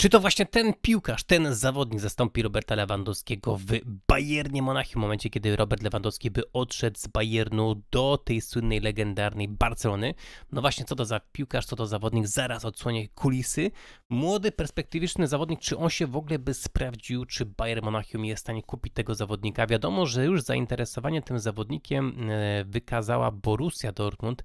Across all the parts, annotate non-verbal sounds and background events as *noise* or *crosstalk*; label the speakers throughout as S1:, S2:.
S1: Czy to właśnie ten piłkarz, ten zawodnik zastąpi Roberta Lewandowskiego w Bayernie Monachium, w momencie kiedy Robert Lewandowski by odszedł z Bayernu do tej słynnej, legendarnej Barcelony? No właśnie, co to za piłkarz, co to zawodnik, zaraz odsłonię kulisy. Młody, perspektywiczny zawodnik, czy on się w ogóle by sprawdził, czy Bayern Monachium jest w stanie kupić tego zawodnika? Wiadomo, że już zainteresowanie tym zawodnikiem e, wykazała Borussia Dortmund,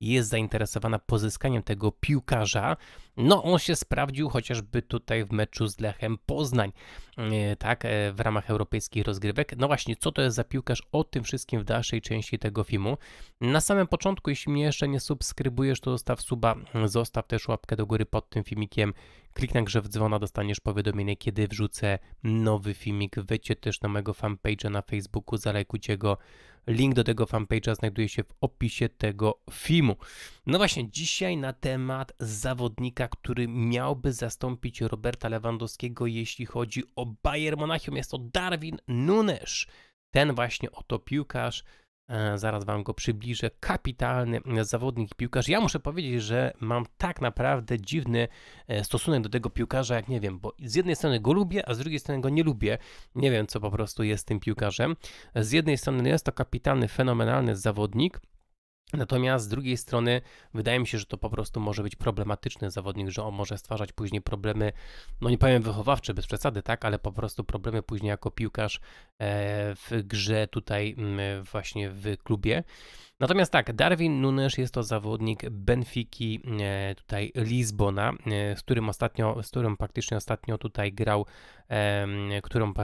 S1: jest zainteresowana pozyskaniem tego piłkarza. No, on się sprawdził chociażby tutaj w meczu z Lechem Poznań, e, tak, e, w ramach europejskich rozgrywek. No właśnie, co to jest za piłkarz? O tym wszystkim w dalszej części tego filmu. Na samym początku, jeśli mnie jeszcze nie subskrybujesz, to zostaw suba, zostaw też łapkę do góry pod tym filmikiem. Kliknij na grzew dzwona, dostaniesz powiadomienie, kiedy wrzucę nowy filmik. Wejdźcie też na mojego fanpage'a na Facebooku, zalajkujcie go, Link do tego fanpage'a znajduje się w opisie tego filmu. No właśnie, dzisiaj na temat zawodnika, który miałby zastąpić Roberta Lewandowskiego, jeśli chodzi o Bayern Monachium. Jest to Darwin Nunes. Ten właśnie oto piłkarz, E, zaraz Wam go przybliżę. Kapitalny zawodnik piłkarz. Ja muszę powiedzieć, że mam tak naprawdę dziwny e, stosunek do tego piłkarza, jak nie wiem, bo z jednej strony go lubię, a z drugiej strony go nie lubię. Nie wiem, co po prostu jest tym piłkarzem. Z jednej strony jest to kapitalny, fenomenalny zawodnik. Natomiast z drugiej strony wydaje mi się, że to po prostu może być problematyczny zawodnik, że on może stwarzać później problemy, no nie powiem wychowawcze bez przesady, tak, ale po prostu problemy później jako piłkarz e, w grze tutaj mm, właśnie w klubie. Natomiast tak, Darwin Nunes jest to zawodnik Benfiki e, tutaj Lizbona, e, z którym ostatnio, z którym praktycznie ostatnio tutaj grał, którą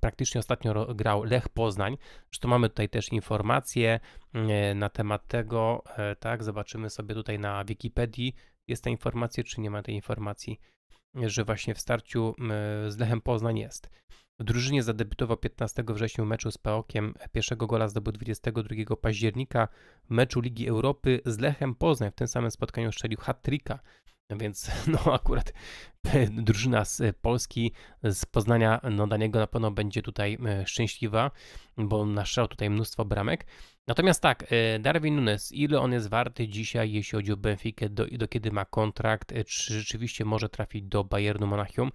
S1: praktycznie ostatnio grał Lech Poznań. Zresztą mamy tutaj też informacje e, na temat tego, tak, zobaczymy sobie tutaj na Wikipedii, jest ta informacja, czy nie ma tej informacji, że właśnie w starciu z Lechem Poznań jest. W drużynie zadebiutował 15 września w meczu z Paokiem. Pierwszego gola zdobył 22 października w meczu Ligi Europy z Lechem Poznań. W tym samym spotkaniu strzelił hat-tricka. No więc *laughs* no akurat e, drużyna z e, Polski, e, z Poznania, no dla niego na pewno będzie tutaj szczęśliwa, bo naszczał tutaj mnóstwo bramek. Natomiast tak, e, Darwin Nunes, ile on jest warty dzisiaj, jeśli chodzi o Benfica, do, do kiedy ma kontrakt, e, czy rzeczywiście może trafić do Bayernu Monachium?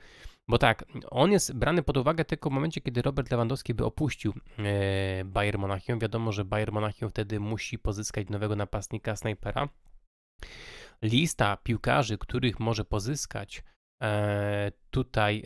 S1: Bo tak, on jest brany pod uwagę tylko w momencie, kiedy Robert Lewandowski by opuścił e, Bayern Monachium. Wiadomo, że Bayern Monachium wtedy musi pozyskać nowego napastnika, snajpera. Lista piłkarzy, których może pozyskać tutaj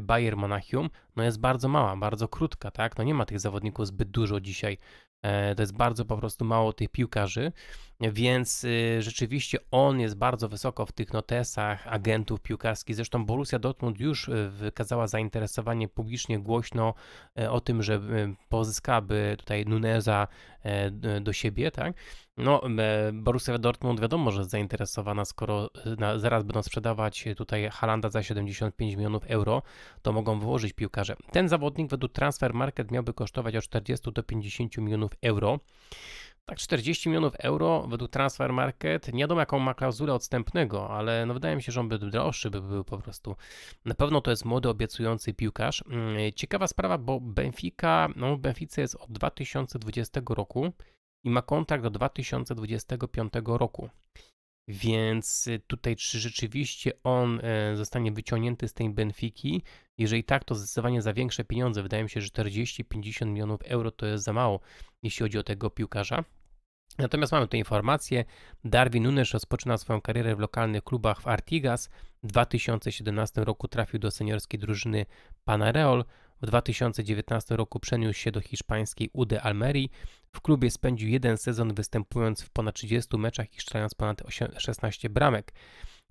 S1: Bayern Monachium, no jest bardzo mała, bardzo krótka, tak? No nie ma tych zawodników zbyt dużo dzisiaj E, to jest bardzo po prostu mało tych piłkarzy. Więc y, rzeczywiście on jest bardzo wysoko w tych notesach agentów piłkarskich. Zresztą Borussia Dortmund już y, wykazała zainteresowanie publicznie głośno y, o tym, że pozyskałaby tutaj Nuneza e, do siebie, tak? No, e, Borussia Dortmund wiadomo, że jest zainteresowana, skoro zaraz będą sprzedawać tutaj Halanda za 75 milionów euro, to mogą wyłożyć piłkarze. Ten zawodnik według Transfer Market miałby kosztować od 40 do 50 milionów euro. Tak, 40 milionów euro według Transfer Market. Nie wiadomo, jaką ma klauzulę odstępnego, ale no wydaje mi się, że on by droższy by był po prostu. Na pewno to jest młody, obiecujący piłkarz. Mm, ciekawa sprawa, bo Benfica, no Benfica jest od 2020 roku i ma kontrakt do 2025 roku. Więc y, tutaj, czy rzeczywiście on y, zostanie wyciągnięty z tej Benfiki? Jeżeli tak, to zdecydowanie za większe pieniądze. Wydaje mi się, że 40-50 milionów euro to jest za mało, jeśli chodzi o tego piłkarza. Natomiast mamy tu informację, Darwin Nunes rozpoczyna swoją karierę w lokalnych klubach w Artigas. W 2017 roku trafił do seniorskiej drużyny Panareol. W 2019 roku przeniósł się do hiszpańskiej UD Almerii. W klubie spędził jeden sezon występując w ponad 30 meczach i strzelając ponad 16 bramek.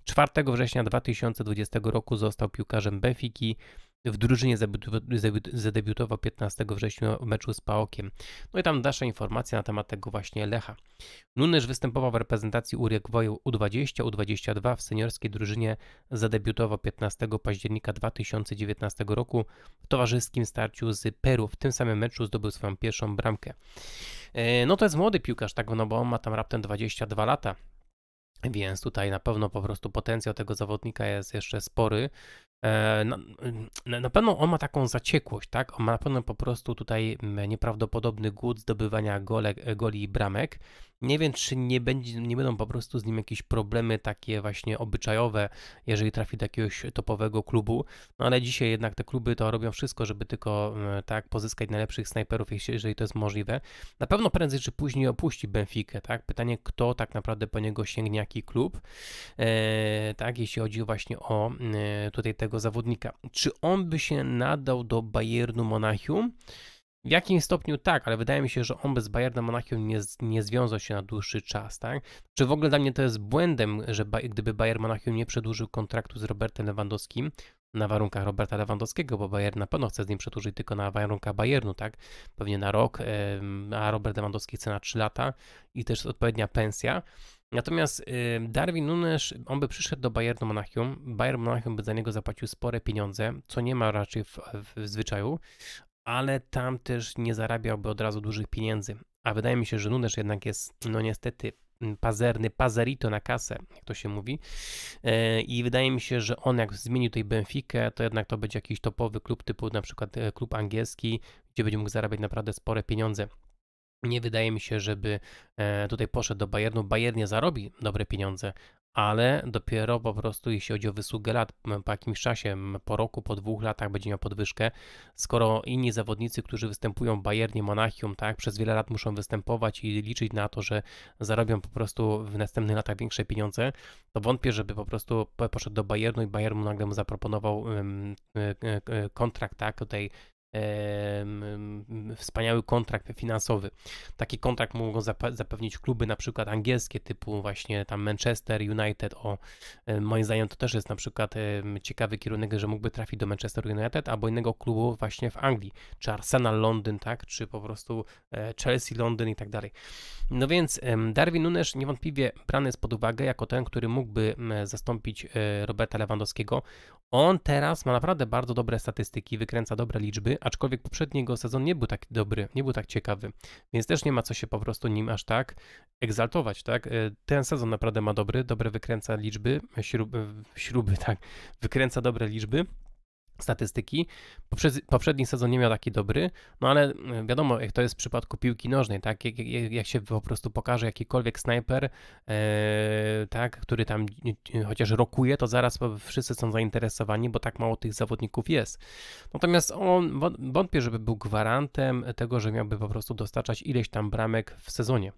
S1: 4 września 2020 roku został piłkarzem Benfiki, w drużynie zadebiutował 15 września w meczu z Paokiem. No i tam dalsza informacja na temat tego właśnie Lecha. Nunysz występował w reprezentacji Urugwaju U20, U22 w seniorskiej drużynie zadebiutował 15 października 2019 roku w towarzyskim starciu z Peru. W tym samym meczu zdobył swoją pierwszą bramkę. E, no to jest młody piłkarz, tak, no bo on ma tam raptem 22 lata. Więc tutaj na pewno po prostu potencjał tego zawodnika jest jeszcze spory. E, na, na, pewno on ma taką zaciekłość, tak? On ma na pewno po prostu tutaj nieprawdopodobny głód zdobywania gole, goli i bramek. Nie wiem, czy nie, będzie, nie będą po prostu z nim jakieś problemy takie właśnie obyczajowe, jeżeli trafi do jakiegoś topowego klubu. No ale dzisiaj jednak te kluby to robią wszystko, żeby tylko mm, tak pozyskać najlepszych snajperów, jeżeli to jest możliwe. Na pewno prędzej czy później opuści Benfikę, tak? Pytanie, kto tak naprawdę po niego sięgnie, jaki klub, e, tak? Jeśli chodzi właśnie o e, tutaj tego zawodnika. Czy on by się nadał do Bayernu Monachium? W jakim stopniu tak, ale wydaje mi się, że on bez Bayerna Monachium nie, nie związał się na dłuższy czas, tak? Czy w ogóle dla mnie to jest błędem, że gdyby Bayern Monachium nie przedłużył kontraktu z Robertem Lewandowskim na warunkach Roberta Lewandowskiego, bo Bayern na pewno chce z nim przedłużyć tylko na warunkach Bayernu, tak? Pewnie na rok, a Robert Lewandowski chce na 3 lata i też odpowiednia pensja. Natomiast Darwin Nunes, on by przyszedł do Bayernu Monachium, Bayern Monachium by za niego zapłacił spore pieniądze, co nie ma raczej w, w zwyczaju, ale tam też nie zarabiałby od razu dużych pieniędzy. A wydaje mi się, że Nunes jednak jest, no niestety, mm, pazerny, pazerito na kasę, jak to się mówi. E, I wydaje mi się, że on jak zmienił tutaj Benfica, to jednak to będzie jakiś topowy klub typu na przykład e, klub angielski, gdzie będzie mógł zarabiać naprawdę spore pieniądze. Nie wydaje mi się, żeby e, tutaj poszedł do Bayernu. Bayern nie zarobi dobre pieniądze, ale dopiero po prostu jeśli chodzi o wysługę lat, po jakimś czasie, po roku, po dwóch latach będzie miał podwyżkę, skoro inni zawodnicy, którzy występują w Bayernie, Monachium, tak, przez wiele lat muszą występować i liczyć na to, że zarobią po prostu w następnych latach większe pieniądze, to wątpię, żeby po prostu poszedł do Bayernu i Bayernu nagle mu zaproponował e, e, e, kontrakt, tak, tutaj wspaniały kontrakt finansowy. Taki kontrakt mogą zapewnić kluby na przykład angielskie typu właśnie tam Manchester United o moim zdaniem to też jest na przykład ciekawy kierunek, że mógłby trafić do Manchester United albo innego klubu właśnie w Anglii, czy Arsenal Londyn, tak, czy po prostu e, Chelsea Londyn i tak dalej. No więc Darwin Nunes niewątpliwie brany jest pod uwagę jako ten, który mógłby zastąpić e, Roberta Lewandowskiego. On teraz ma naprawdę bardzo dobre statystyki, wykręca dobre liczby, aczkolwiek poprzedni jego sezon nie był tak dobry, nie był tak ciekawy, więc też nie ma co się po prostu nim aż tak egzaltować, tak? E, ten sezon naprawdę ma dobry, dobre wykręca liczby, e, śruby, śruby *laughs* tak, wykręca dobre liczby, statystyki. poprzedni sezon nie miał taki dobry, no ale e, wiadomo, jak to jest w przypadku piłki nożnej, tak? Jak, jak, jak się po prostu pokaże jakikolwiek snajper, e, tak, który tam chociaż rokuje, to zaraz wszyscy są zainteresowani, bo tak mało tych zawodników jest. Natomiast on wątpię, żeby był gwarantem tego, że miałby po prostu dostarczać ileś tam bramek w sezonie.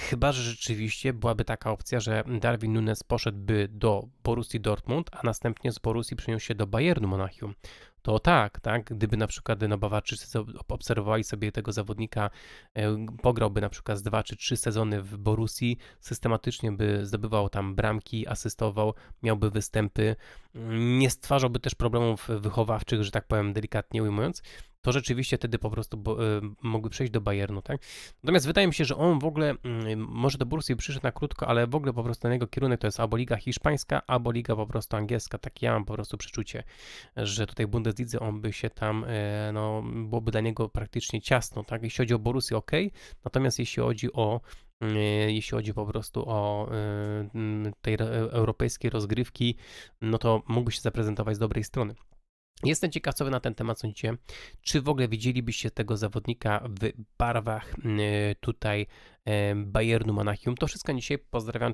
S1: Chyba, że rzeczywiście byłaby taka opcja, że Darwin Nunes poszedłby do Borussii Dortmund, a następnie z Borussii przeniósł się do Bayernu Monachium. To tak, tak, gdyby na przykład no, Bawarczycy obserwowali sobie tego zawodnika, e, pograłby na przykład z dwa czy trzy sezony w Borusi, systematycznie by zdobywał tam bramki, asystował, miałby występy, mm, nie stwarzałby też problemów wychowawczych, że tak powiem delikatnie ujmując, to rzeczywiście wtedy po prostu bo, y, mogły przejść do Bayernu, tak? Natomiast wydaje mi się, że on w ogóle, mm, może do Bursji przyszedł na krótko, ale w ogóle po prostu na jego kierunek to jest albo Liga Hiszpańska, albo Liga po prostu angielska. Tak ja mam po prostu przeczucie, że tutaj Bundeslidze on by się tam, y, no, byłoby dla niego praktycznie ciasno, tak? Jeśli chodzi o Borussię, ok, natomiast jeśli chodzi o y, jeśli chodzi po prostu o mm, tej europejskiej rozgrywki, no to mógłby się zaprezentować z dobrej strony. Jestem ciekaw, co wy na ten temat sądzicie. Czy w ogóle widzielibyście tego zawodnika w barwach y, tutaj y, Bayernu Monachium? To wszystko dzisiaj. Pozdrawiam,